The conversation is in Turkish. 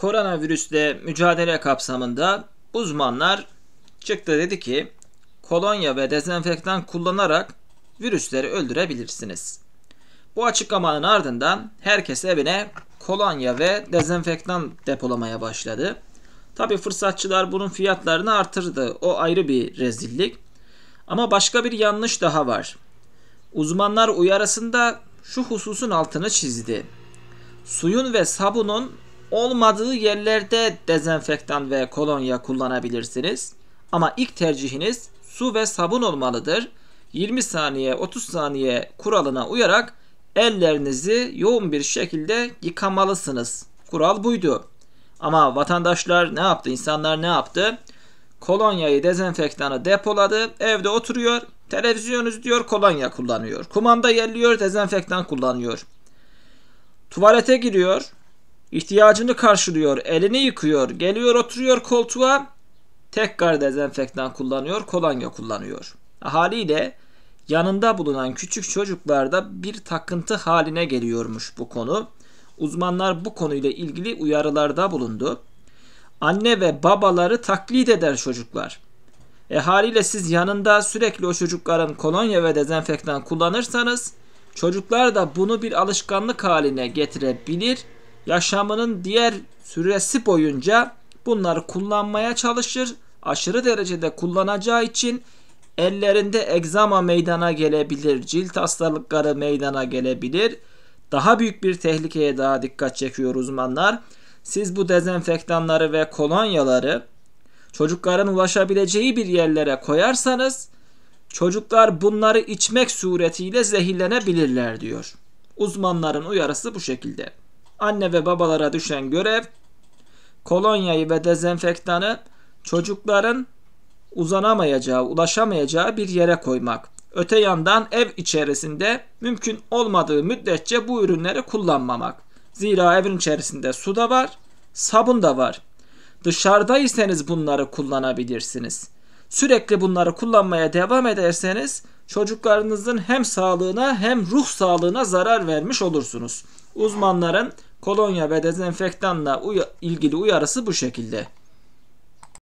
koronavirüsle mücadele kapsamında uzmanlar çıktı dedi ki kolonya ve dezenfektan kullanarak virüsleri öldürebilirsiniz. Bu açıklamanın ardından herkes evine kolonya ve dezenfektan depolamaya başladı. Tabi fırsatçılar bunun fiyatlarını artırdı. O ayrı bir rezillik. Ama başka bir yanlış daha var. Uzmanlar uyarısında şu hususun altını çizdi. Suyun ve sabunun olmadığı yerlerde dezenfektan ve kolonya kullanabilirsiniz. Ama ilk tercihiniz su ve sabun olmalıdır. 20 saniye 30 saniye kuralına uyarak ellerinizi yoğun bir şekilde yıkamalısınız. Kural buydu. Ama vatandaşlar ne yaptı? İnsanlar ne yaptı? Kolonyayı, dezenfektanı depoladı. Evde oturuyor. Televizyon izliyor, kolonya kullanıyor. Kumanda yerliyor, dezenfektan kullanıyor. Tuvalete giriyor ihtiyacını karşılıyor, elini yıkıyor, geliyor oturuyor koltuğa, tekrar dezenfektan kullanıyor, kolonya kullanıyor. Haliyle yanında bulunan küçük çocuklarda bir takıntı haline geliyormuş bu konu. Uzmanlar bu konuyla ilgili uyarılarda bulundu. Anne ve babaları taklit eder çocuklar. E haliyle siz yanında sürekli o çocukların kolonya ve dezenfektan kullanırsanız çocuklar da bunu bir alışkanlık haline getirebilir yaşamının diğer süresi boyunca bunları kullanmaya çalışır. Aşırı derecede kullanacağı için ellerinde egzama meydana gelebilir, cilt hastalıkları meydana gelebilir. Daha büyük bir tehlikeye daha dikkat çekiyor uzmanlar. Siz bu dezenfektanları ve kolonyaları çocukların ulaşabileceği bir yerlere koyarsanız çocuklar bunları içmek suretiyle zehirlenebilirler diyor. Uzmanların uyarısı bu şekilde. Anne ve babalara düşen görev kolonyayı ve dezenfektanı çocukların uzanamayacağı, ulaşamayacağı bir yere koymak. Öte yandan ev içerisinde mümkün olmadığı müddetçe bu ürünleri kullanmamak. Zira evin içerisinde su da var, sabun da var. Dışarıdaysanız bunları kullanabilirsiniz. Sürekli bunları kullanmaya devam ederseniz çocuklarınızın hem sağlığına hem ruh sağlığına zarar vermiş olursunuz. Uzmanların kolonya ve dezenfektanla uya ilgili uyarısı bu şekilde.